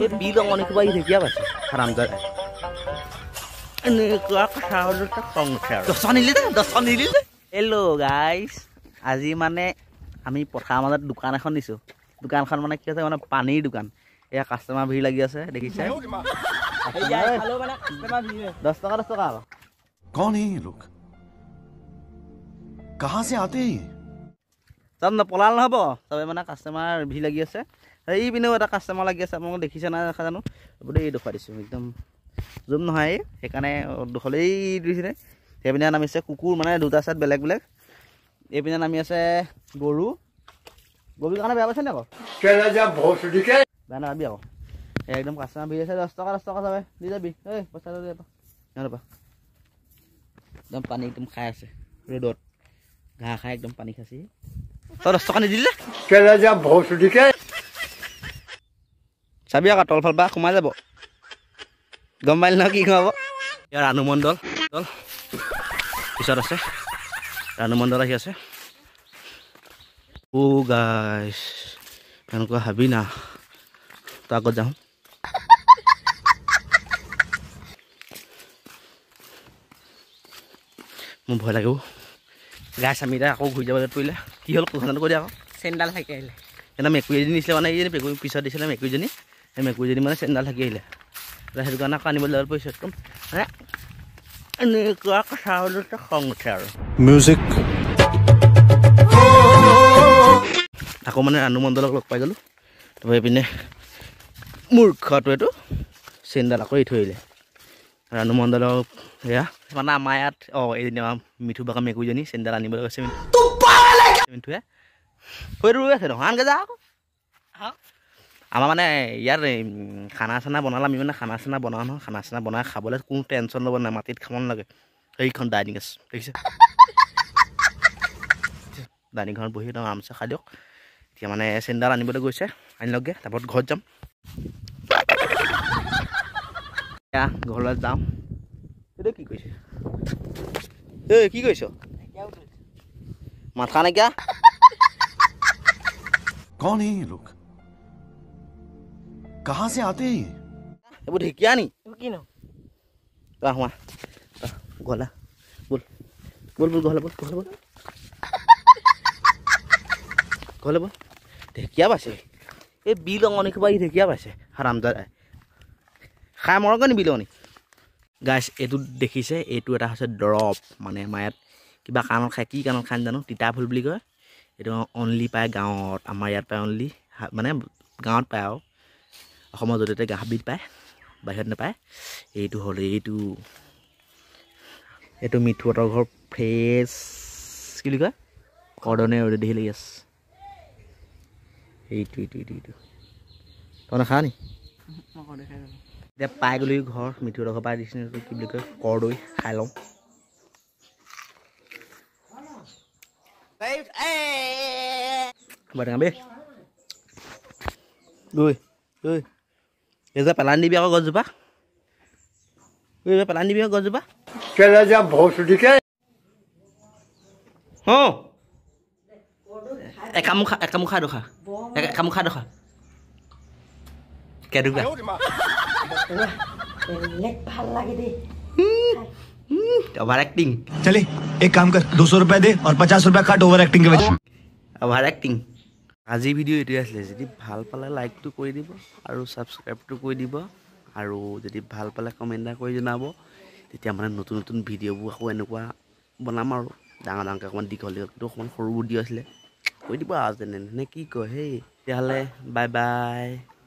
hello' guys আজি মানে আমি পথাৰৰ মাজত দোকান এখন দিছোঁ দোকানখন মানে কি আছে মানে পানীৰ দোকান এয়া কাষ্টমাৰ ভিৰ লাগি আছে দেখিছে দহ টকা দহ টকা কাহা যাম ন পলাল নহ'ব চবে মানে কাষ্টমাৰ ভিৰ লাগি আছে এইপিনেও এটা কাষ্টমাৰ লাগি আছে আপোনালোকে দেখিছে নাই দেখা জানো আপুনি এই দেখুৱাই দিছোঁ একদম জুম নহয় সেইকাৰণে দুখলেই দিছিলে সেইপিনে নামি আছে কুকুৰ মানে দুটা চাইড বেলেগ বেলেগ এইপিনে নামি আছে গৰু গৰুৰ কাৰণে বেয়া পাইছে নে আকৌ বেয়া নাপাবি আকৌ একদম কাষ্টমাৰ ভিৰ আছে দহ টকা দহ টকা চাবে দি যাবি এই পইচা লৈ যাবা নহ'বা একদম পানী একদম খাই আছে ৰ'দত ঘাঁহ খাই একদম পানী খাইছে তই দহ টকা নিদিলে চাবি আকৌ তলফাল পৰা সোমাই যাব গম পাই নহয় কি সোমাব ইয়াৰ ৰাণুমণ্ডল দল পিছত আছে ৰাণুমণ্ডল আহি আছে ও গাইছ এনেকুৱা হাবি না তই আগত যাওঁ মোৰ ভয় লাগিব গাইছ আমি এতিয়া আকৌ ঘূৰি যাব পৰিলে কি হ'ল কথাটো কৰি দিয়া আকৌ চেণ্ডাল থাকে আহিলে এনে মেকুৰীজনী দিছিলে মানে এইজনী পিছত দিছিলে মেকুৰীজনী এই মেকুৰীজনী মানে চেণ্ডাল থাকি আহিলে সেইটো কাৰণে আকৌ আনিবলৈ যাব পাৰিছোঁ একদম এনেকুৱা কথা হ'লেতো খং উঠে আৰু মিউজিক আকৌ মানে ৰাণু মণ্ডলক লগ পাই গ'লোঁ তাৰপৰা এইপিনে মূৰ্খটো এইটো চেণ্ডাল আকৌ এৰি থৈ আহিলে ৰাণু মণ্ডলক এয়া মানে আমাৰ ইয়াত অঁ এই আমাৰ মিঠু বাকা মেকুৰীজনী চেণ্ডাল আনিবলৈ গৈছে মিঠুৱে হৈ ৰৈ আছে নহয় আনকে যা আকৌ আমাৰ মানে ইয়াত খানা চানা বনালে আমি মানে খানা চানা বনাওঁ নহয় খানা চানা বনাই খাবলৈ কোনো টেনশ্যন ল'ব নাই মাটিত খাব নালাগে এইখন ডাইনিং আছে দেখিছে ডাইনিংখনত বহি একদম আৰামছে খাই দিয়ক এতিয়া মানে চেণ্ডাল আনিবলৈ গৈছে আনি লওকগৈ তাৰপৰা ঘৰত যাম এতিয়া ঘৰলৈ যাওঁ এইটো কি কৈছে এই কি কৈছ মাথা নাইকিয়া কণী লোক कहां से आते हैं ये वो ढिकिया नहीं किनो कहां हुआ गोला बोल बोल बोल गोला बोल गोला बोल गोला बोल ढिकिया बसे ए बिल अनिक भाई ढिकिया बसे हरामदार खा मरगनी बिलनी गाइस एतु देखिसे एतु एटा हसे ड्रॉप माने मायत কিবা কাণত খায় কি কাণত খায় জানো তিতা ফুল বুলি কয় এইটো অনলি পায় গাঁৱত আমাৰ ইয়াত পায় অনলি মানে গাঁৱত পায় আৰু অসমৰ জৰিয়তে গাহবিধ পায় বাহিৰত নাপায় এইটো হ'ল এইটো এইটো মিঠুৱাটৰ ঘৰ ফ্ৰেছ কি বুলি কয় কৰ্ডনে দেখি লাগি আছে এইটো এইটো এইটো এইটো তই নাখা নি এতিয়া পাই গ'লো ঘৰ মিঠুৰ ঘৰ পাই দিছিলোঁ কি বুলি কয় কৰ্দৈ খাই লওঁ বাই দেই এজা পালান দিবি আকো গজুবা ওই পালান দিবি আকো গজুবা কেলা যা ভৌসুদিকে হ एक काम कर दो सौ रुपया दे और पचास रुपया काट ओवर एक्टिंग के वजह ओवर एक्टिंग আজিৰ ভিডিঅ' এইটোৱে আছিলে যদি ভাল পালে লাইকটো কৰি দিব আৰু ছাবস্ক্ৰাইবটো কৰি দিব আৰু যদি ভাল পালে কমেণ্ট এটা কৰি জনাব তেতিয়া মানে নতুন নতুন ভিডিঅ'বোৰ আকৌ এনেকুৱা বনাম আৰু ডাঙৰ ডাঙৰকৈ অকণমান দীঘল দীঘলটো অকণমান সৰু ভিডিঅ' আছিলে কৈ দিব আৰু যেনে নে কি কয় সেই তেতিয়াহ'লে বাই বাই